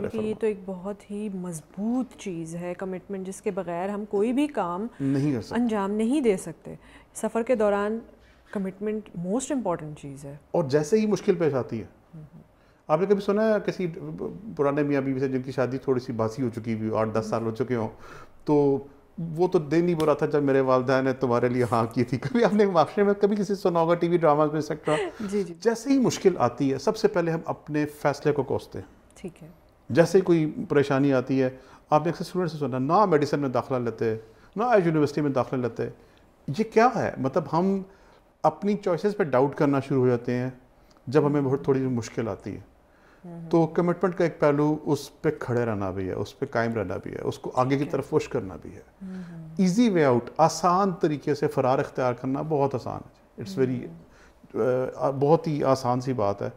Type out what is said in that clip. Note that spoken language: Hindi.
क्योंकि ये तो एक बहुत ही मजबूत चीज़ है कमिटमेंट जिसके बगैर हम कोई भी काम नहीं कर सकते अंजाम नहीं दे सकते सफ़र के दौरान कमिटमेंट मोस्ट इम्पॉर्टेंट चीज़ है और जैसे ही मुश्किल पेश आती है आपने कभी सुना है किसी पुराने मियाँ बीवी से जिनकी शादी थोड़ी सी बासी हो चुकी हुई आठ दस साल हो चुके हों तो वो तो दिन ही बुरा था जब मेरे वालदा ने तुम्हारे लिए हाँ की थी कभी आपने माशरे में कभी किसी सुना होगा टीवी ड्रामा में सेक्टर जैसे ही मुश्किल आती है सबसे पहले हम अपने फैसले को कोसते हैं ठीक है जैसे कोई परेशानी आती है आपने अक्सर स्टूडेंट से सुना ना मेडिसिन में दाखिला लेते ना यूनिवर्सिटी में दाखिला लेते ये क्या है मतलब हम अपनी चॉइसेस पे डाउट करना शुरू हो जाते हैं जब हमें बहुत थोड़ी मुश्किल आती है हम्म। तो कमिटमेंट का एक पहलू उस पर खड़े रहना भी है उस पर कायम रहना भी है उसको आगे की तरफ पुश करना भी है ईजी वे आउट आसान तरीके से फ़रार अख्तियार करना बहुत आसान है इट्स हम्म। वेरी बहुत ही आसान सी बात है